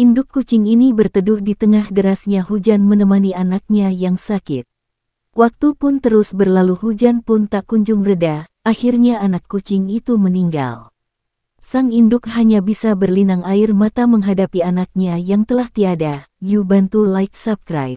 Induk kucing ini berteduh di tengah derasnya hujan menemani anaknya yang sakit. Waktu pun terus berlalu hujan pun tak kunjung reda, akhirnya anak kucing itu meninggal. Sang induk hanya bisa berlinang air mata menghadapi anaknya yang telah tiada. You bantu like subscribe.